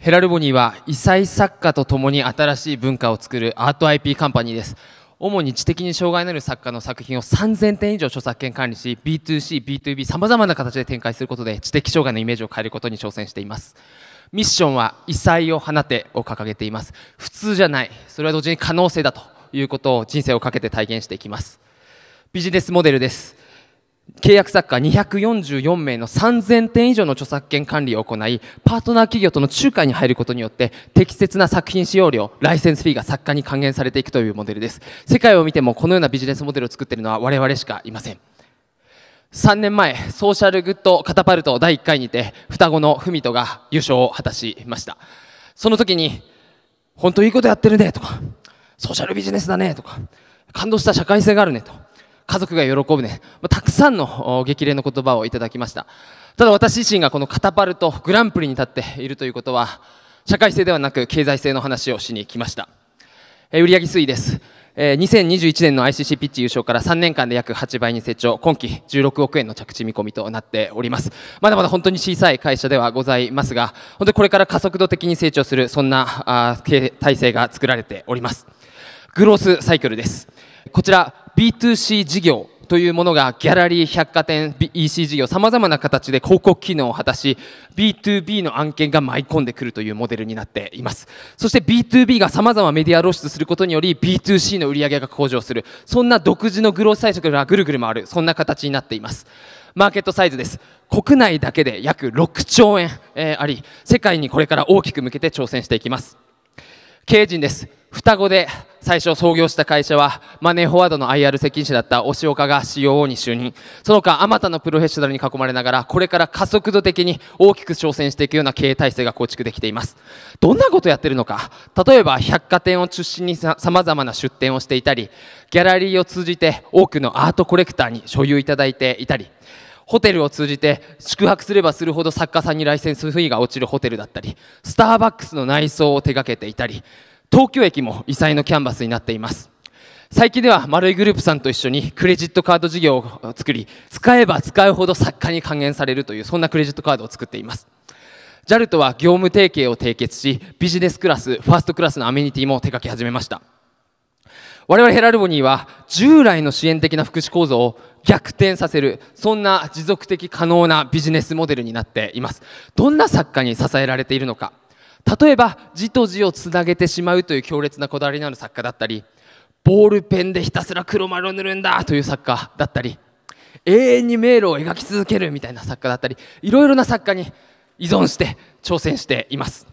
ヘラルボニーは異彩作家とともに新しい文化を作るアート IP カンパニーです主に知的に障害のある作家の作品を3000点以上著作権管理し B2C、B2B 様々な形で展開することで知的障害のイメージを変えることに挑戦していますミッションは異彩を放てを掲げています普通じゃないそれは同時に可能性だということを人生をかけて体現していきますビジネスモデルです契約作家244名の3000点以上の著作権管理を行い、パートナー企業との仲介に入ることによって、適切な作品使用料、ライセンスフィーが作家に還元されていくというモデルです。世界を見てもこのようなビジネスモデルを作っているのは我々しかいません。3年前、ソーシャルグッドカタパルト第1回にて、双子の文人が優勝を果たしました。その時に、本当いいことやってるねとか、ソーシャルビジネスだねとか、感動した社会性があるねと、家族が喜ぶね、まあ、たくさんの激励の言葉をいただきましたただ私自身がこのカタパルトグランプリに立っているということは社会性ではなく経済性の話をしに来ました、えー、売上推移です2021年の ICC ピッチ優勝から3年間で約8倍に成長今期16億円の着地見込みとなっておりますまだまだ本当に小さい会社ではございますが本当にこれから加速度的に成長するそんな体制が作られておりますグロースサイクルですこちら B2C 事業というものがギャラリー、百貨店、EC 事業、様々な形で広告機能を果たし、B2B の案件が舞い込んでくるというモデルになっています。そして B2B が様々メディア露出することにより、B2C の売り上げが向上する。そんな独自のグロース対策がぐるぐる回る。そんな形になっています。マーケットサイズです。国内だけで約6兆円、えー、あり、世界にこれから大きく向けて挑戦していきます。経営陣です双子で最初創業した会社はマネーフォワードの IR 責任者だった押岡が COO に就任その他あまたのプロフェッショナルに囲まれながらこれから加速度的に大きく挑戦していくような経営体制が構築できていますどんなことをやってるのか例えば百貨店を中心にさまざまな出店をしていたりギャラリーを通じて多くのアートコレクターに所有いただいていたりホテルを通じて宿泊すればするほど作家さんにライセンスフィーが落ちるホテルだったりスターバックスの内装を手掛けていたり東京駅も異彩のキャンバスになっています最近では丸いグループさんと一緒にクレジットカード事業を作り使えば使うほど作家に還元されるというそんなクレジットカードを作っています JAL とは業務提携を締結しビジネスクラスファーストクラスのアメニティも手掛け始めました我々ヘラルボニーは従来の支援的な福祉構造を逆転させるそんな持続的可能なビジネスモデルになっていますどんな作家に支えられているのか例えば字と字をつなげてしまうという強烈なこだわりのある作家だったりボールペンでひたすら黒丸を塗るんだという作家だったり永遠に迷路を描き続けるみたいな作家だったりいろいろな作家に依存して挑戦しています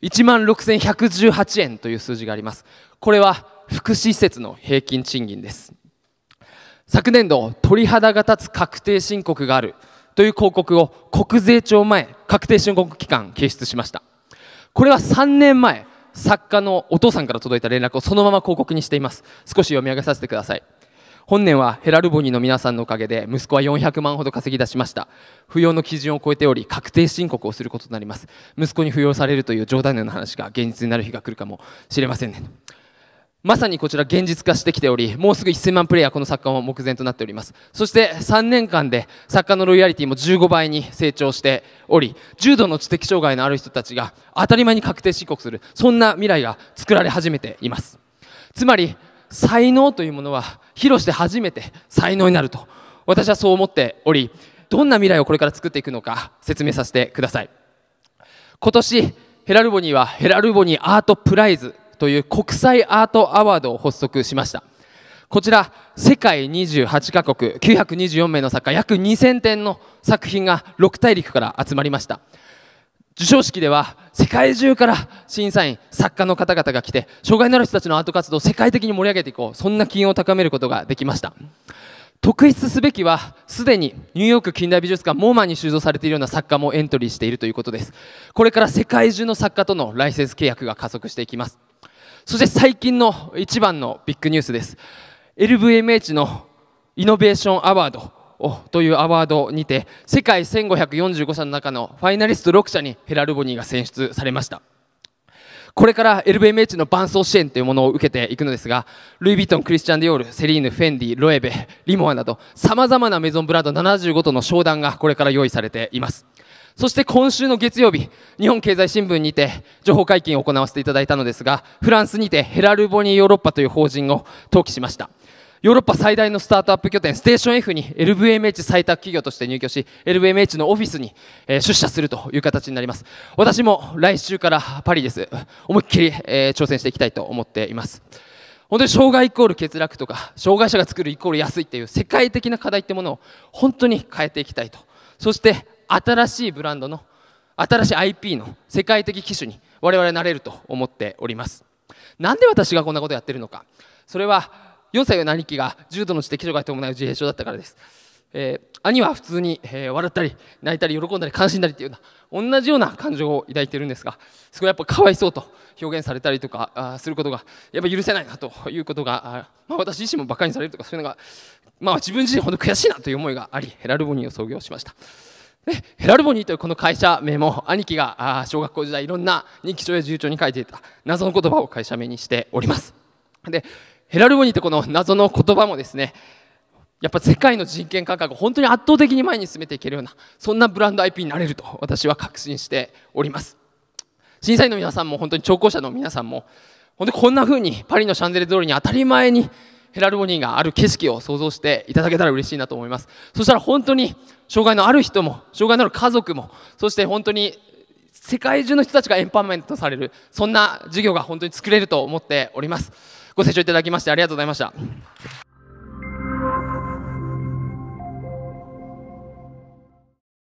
1万6118円という数字がありますこれは福祉施設の平均賃金です昨年度鳥肌が立つ確定申告があるという広告を国税庁前確定申告期間提出しましたこれは3年前作家のお父さんから届いた連絡をそのまま広告にしています少し読み上げさせてください本年はヘラルボニーの皆さんのおかげで息子は400万ほど稼ぎ出しました扶養の基準を超えており確定申告をすることになります息子に扶養されるという冗談のような話が現実になる日が来るかもしれませんねまさにこちら現実化してきており、もうすぐ1000万プレイヤーこの作家も目前となっております。そして3年間で作家のロイヤリティも15倍に成長しており、重度の知的障害のある人たちが当たり前に確定申告する、そんな未来が作られ始めています。つまり、才能というものは披露して初めて才能になると、私はそう思っており、どんな未来をこれから作っていくのか説明させてください。今年、ヘラルボニーはヘラルボニーアートプライズという国際アートアワードを発足しましたこちら世界28カ国924名の作家約2000点の作品が6大陸から集まりました授賞式では世界中から審査員作家の方々が来て障害のある人たちのアート活動を世界的に盛り上げていこうそんな機運を高めることができました特筆すべきはすでにニューヨーク近代美術館モーマンに収蔵されているような作家もエントリーしているということですこれから世界中の作家とのライセンス契約が加速していきますそして最近の一番のビッグニュースです LVMH のイノベーションアワードというアワードにて世界1545社の中のファイナリスト6社にヘラルボニーが選出されましたこれから LVMH の伴走支援というものを受けていくのですがルイ・ヴィトンクリスチャン・ディオールセリーヌフェンディロエベリモアなどさまざまなメゾンブランド75との商談がこれから用意されていますそして今週の月曜日、日本経済新聞にて情報解禁を行わせていただいたのですが、フランスにてヘラルボニーヨーロッパという法人を登記しました。ヨーロッパ最大のスタートアップ拠点、ステーション F に LVMH 採択企業として入居し、LVMH のオフィスに出社するという形になります。私も来週からパリです。思いっきり挑戦していきたいと思っています。本当に障害イコール欠落とか、障害者が作るイコール安いっていう世界的な課題ってものを本当に変えていきたいと。そして、新しいブランドの、新しい IP の世界的機種に我々なれると思っております。なんで私がこんなことやってるのか。それは4歳の兄貴が重度の知的障害と伴う自閉症だったからです。えー、兄は普通に、えー、笑ったり泣いたり喜んだり悲しんだりっていうような同じような感情を抱いてるんですがすごいやっぱかわいそうと表現されたりとかあすることがやっぱ許せないなということがまあ、私自身も馬鹿にされるとかそういうのが、まあ、自分自身ほんと悔しいなという思いがありヘラルボニーを創業しました。でヘラルボニーというこの会社名も兄貴があ小学校時代いろんな日記帳や重症帳に書いていた謎の言葉を会社名にしております。でヘラルボニーってこの謎の言葉もですねやっぱ世界の人権価格を本当に圧倒的に前に進めていけるようなそんなブランド IP になれると私は確信しております審査員の皆さんも本当に聴講者の皆さんも本当にこんな風にパリのシャンゼリゼ通りに当たり前にヘラルボニーがある景色を想像していただけたら嬉しいなと思いますそしたら本当に障害のある人も障害のある家族もそして本当に世界中の人たちがエンパワーメントされるそんな授業が本当に作れると思っておりますご清聴いただきましてありがとうございました。